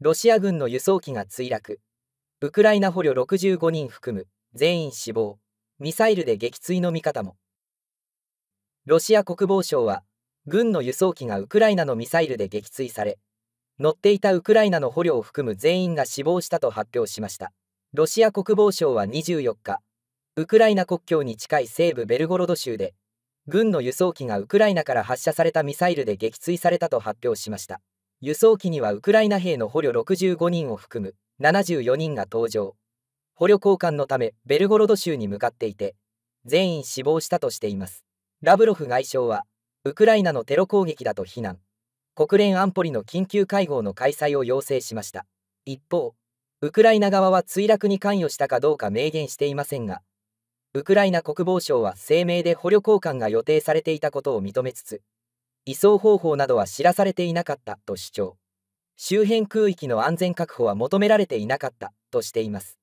ロシア軍の輸送機が墜落ウクライナ捕虜65人含む全員死亡ミサイルで撃墜の見方もロシア国防省は軍の輸送機がウクライナのミサイルで撃墜され乗っていたウクライナの捕虜を含む全員が死亡したと発表しましたロシア国防省は24日ウクライナ国境に近い西部ベルゴロド州で軍の輸送機がウクライナから発射されたミサイルで撃墜されたと発表しました輸送機にはウクライナ兵の捕虜65人を含む74人が搭乗捕虜交換のためベルゴロド州に向かっていて全員死亡したとしていますラブロフ外相はウクライナのテロ攻撃だと非難国連安保理の緊急会合の開催を要請しました一方ウクライナ側は墜落に関与したかどうか明言していませんがウクライナ国防省は声明で捕虜交換が予定されていたことを認めつつ移送方法などは知らされていなかったと主張周辺空域の安全確保は求められていなかったとしています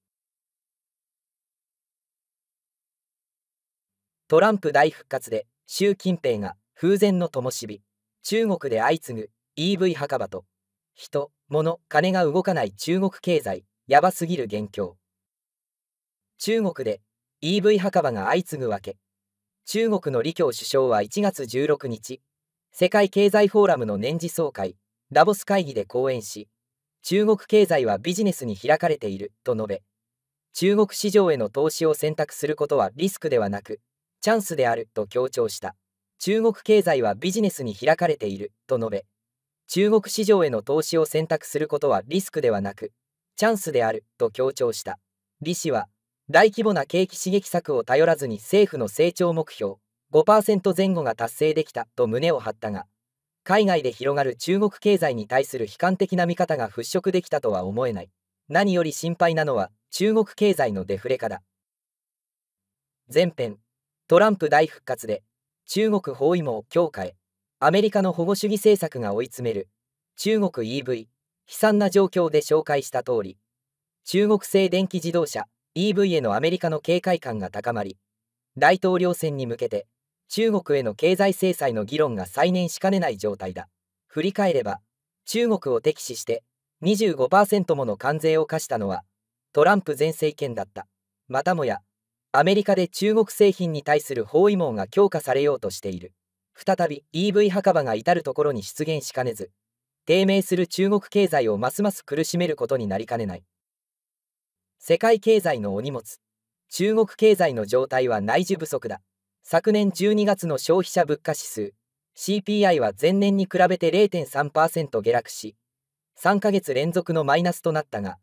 トランプ大復活で習近平が風前の灯火中国で相次ぐ EV 墓場と人物金が動かない中国経済やばすぎる現況中国で EV 墓場が相次ぐわけ中国の李強首相は1月16日世界経済フォーラムの年次総会ダボス会議で講演し中国経済はビジネスに開かれていると述べ中国市場への投資を選択することはリスクではなくチャンスであると強調した中国経済はビジネスに開かれていると述べ中国市場への投資を選択することはリスクではなくチャンスであると強調した李氏は大規模な景気刺激策を頼らずに政府の成長目標5%前後が達成できたと胸を張ったが、海外で広がる中国経済に対する悲観的な見方が払拭できたとは思えない。何より心配なのは中国経済のデフレ化だ。前編、トランプ大復活で中国包囲網強化へ、アメリカの保護主義政策が追い詰める、中国 EV、悲惨な状況で紹介した通り、中国製電気自動車 EV へのアメリカの警戒感が高まり、大統領選に向けて中国への経済制裁の議論が再燃しかねない状態だ。振り返れば、中国を敵視して25%もの関税を課したのはトランプ前政権だった。またもや、アメリカで中国製品に対する包囲網が強化されようとしている。再び EV 墓場が至る所に出現しかねず、低迷する中国経済をますます苦しめることになりかねない。世界経済のお荷物。中国経済の状態は内需不足だ。昨年12月の消費者物価指数 CPI は前年に比べて0.3%下落し3ヶ月連続のマイナスとなったが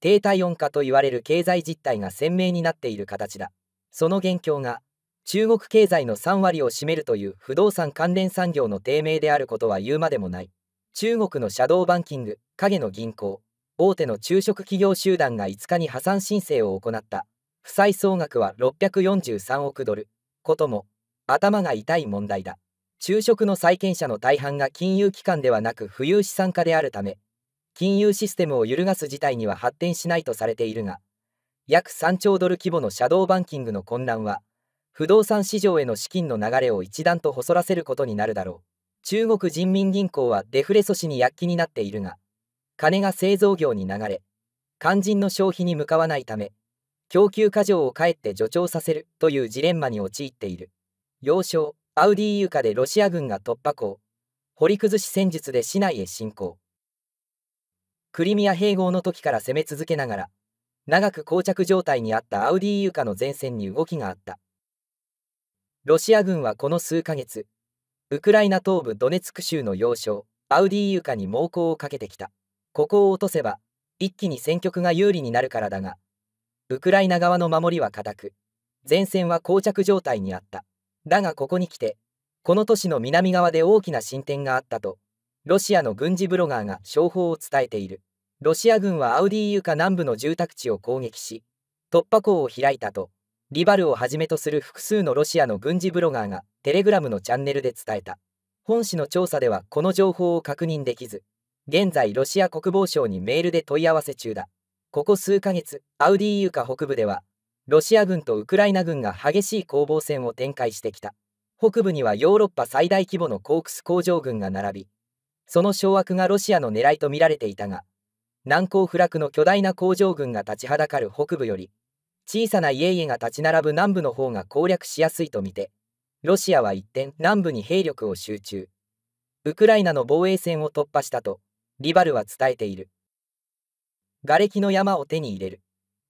低体温化といわれる経済実態が鮮明になっている形だその現況が中国経済の3割を占めるという不動産関連産業の低迷であることは言うまでもない中国のシャドーバンキング影の銀行大手の中食企業集団が5日に破産申請を行った負債総額は643億ドルことも頭が痛い問題だ昼食の債権者の大半が金融機関ではなく富裕資産家であるため金融システムを揺るがす事態には発展しないとされているが約3兆ドル規模のシャドーバンキングの混乱は不動産市場への資金の流れを一段と細らせることになるだろう中国人民銀行はデフレ阻止に躍起になっているが金が製造業に流れ肝心の消費に向かわないため供給過剰をかえって助長させるというジレンマに陥っている要衝アウディーユカでロシア軍が突破口掘り崩し戦術で市内へ侵攻クリミア併合の時から攻め続けながら長く膠着状態にあったアウディーユカの前線に動きがあったロシア軍はこの数ヶ月ウクライナ東部ドネツク州の要衝アウディーユカに猛攻をかけてきたここを落とせば一気に戦局が有利になるからだがウクライナ側の守りは固く、前線は膠着状態にあった。だがここに来て、この都市の南側で大きな進展があったと、ロシアの軍事ブロガーが商法を伝えている。ロシア軍はアウディーユカ南部の住宅地を攻撃し、突破口を開いたと、リバルをはじめとする複数のロシアの軍事ブロガーがテレグラムのチャンネルで伝えた。本誌の調査ではこの情報を確認できず、現在ロシア国防省にメールで問い合わせ中だ。ここ数ヶ月、アウディーユカ北部では、ロシア軍とウクライナ軍が激しい攻防戦を展開してきた。北部にはヨーロッパ最大規模のコークス工場群が並び、その掌握がロシアの狙いとみられていたが、難攻不落の巨大な工場群が立ちはだかる北部より、小さな家々が立ち並ぶ南部の方が攻略しやすいとみて、ロシアは一転南部に兵力を集中。ウクライナの防衛線を突破したと、リバルは伝えている。瓦礫の山を手に入れる。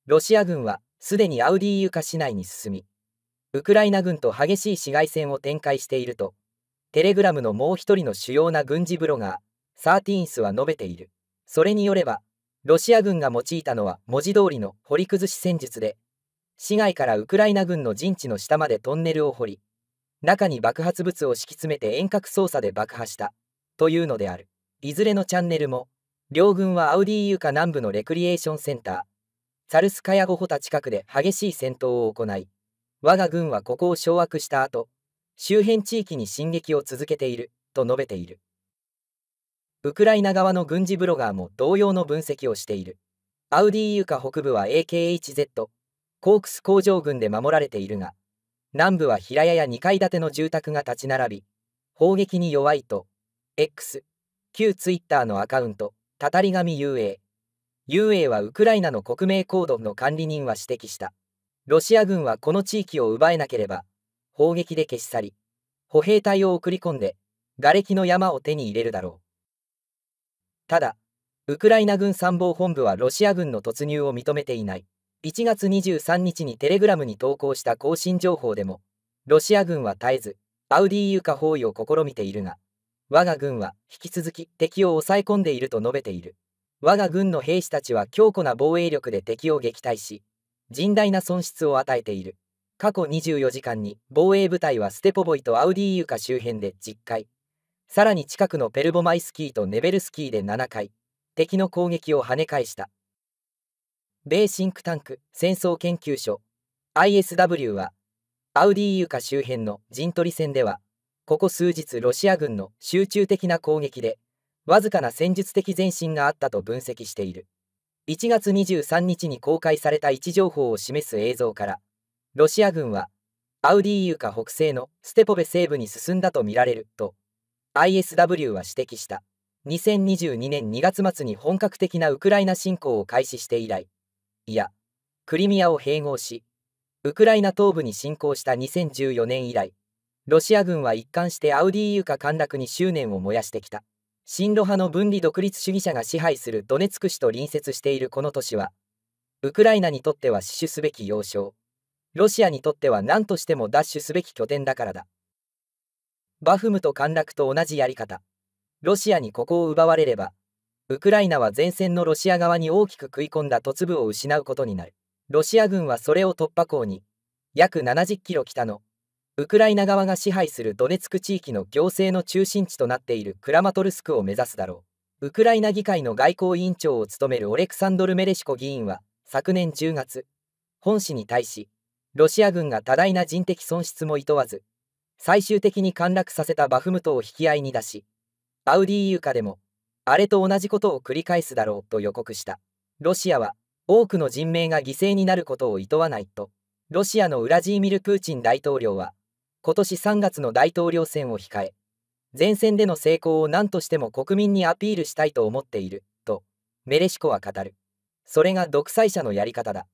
ロシア軍はすでにアウディーユカ市内に進み、ウクライナ軍と激しい市街戦を展開していると、テレグラムのもう一人の主要な軍事ブロガー、サーティーンスは述べている。それによれば、ロシア軍が用いたのは文字通りの掘り崩し戦術で、市外からウクライナ軍の陣地の下までトンネルを掘り、中に爆発物を敷き詰めて遠隔操作で爆破した、というのである。いずれのチャンネルも、両軍はアウディーユカ南部のレクリエーションセンター、サルスカヤゴホタ近くで激しい戦闘を行い、我が軍はここを掌握した後、周辺地域に進撃を続けている、と述べている。ウクライナ側の軍事ブロガーも同様の分析をしている。アウディーユカ北部は AKHZ、コークス工場群で守られているが、南部は平屋や2階建ての住宅が立ち並び、砲撃に弱いと、X、旧ツイッターのアカウント、たたり神遊泳。遊泳はウクライナの国名行動の管理人は指摘した。ロシア軍はこの地域を奪えなければ、砲撃で消し去り、歩兵隊を送り込んで、瓦礫の山を手に入れるだろう。ただ、ウクライナ軍参謀本部はロシア軍の突入を認めていない。1月23日にテレグラムに投稿した更新情報でも、ロシア軍は絶えず、アウディーユカ包囲を試みているが、我が軍は引き続き敵を抑え込んでいると述べている。我が軍の兵士たちは強固な防衛力で敵を撃退し、甚大な損失を与えている。過去24時間に防衛部隊はステポボイとアウディーユカ周辺で10回、さらに近くのペルボマイスキーとネベルスキーで7回、敵の攻撃を跳ね返した。米シンクタンク戦争研究所 ISW は、アウディーユカ周辺の陣取り戦では、ここ数日ロシア軍の集中的な攻撃で、わずかな戦術的前進があったと分析している。1月23日に公開された位置情報を示す映像から、ロシア軍は、アウディーユカ北西のステポベ西部に進んだとみられると、ISW は指摘した。2022年2月末に本格的なウクライナ侵攻を開始して以来、いや、クリミアを併合し、ウクライナ東部に侵攻した2014年以来、ロシア軍は一貫してアウディーユカ陥落に執念を燃やしてきた。親ロ派の分離独立主義者が支配するドネツク市と隣接しているこの都市は、ウクライナにとっては死守すべき要衝、ロシアにとっては何としても奪取すべき拠点だからだ。バフムと陥落と同じやり方。ロシアにここを奪われれば、ウクライナは前線のロシア側に大きく食い込んだ突部を失うことになる。ロシア軍はそれを突破口に、約70キロ北のウクライナ側が支配するドネツク地域の行政の中心地となっているクラマトルスクを目指すだろう。ウクライナ議会の外交委員長を務めるオレクサンドル・メレシコ議員は、昨年10月、本市に対し、ロシア軍が多大な人的損失もいとわず、最終的に陥落させたバフムトを引き合いに出し、アウディーユカでも、あれと同じことを繰り返すだろうと予告した。ロシアは、多くの人命が犠牲になることを厭わないと、ロシアのウラジーミル・プーチン大統領は、今年3月の大統領選を控え、前線での成功を何としても国民にアピールしたいと思っている、と、メレシコは語る。それが独裁者のやり方だ。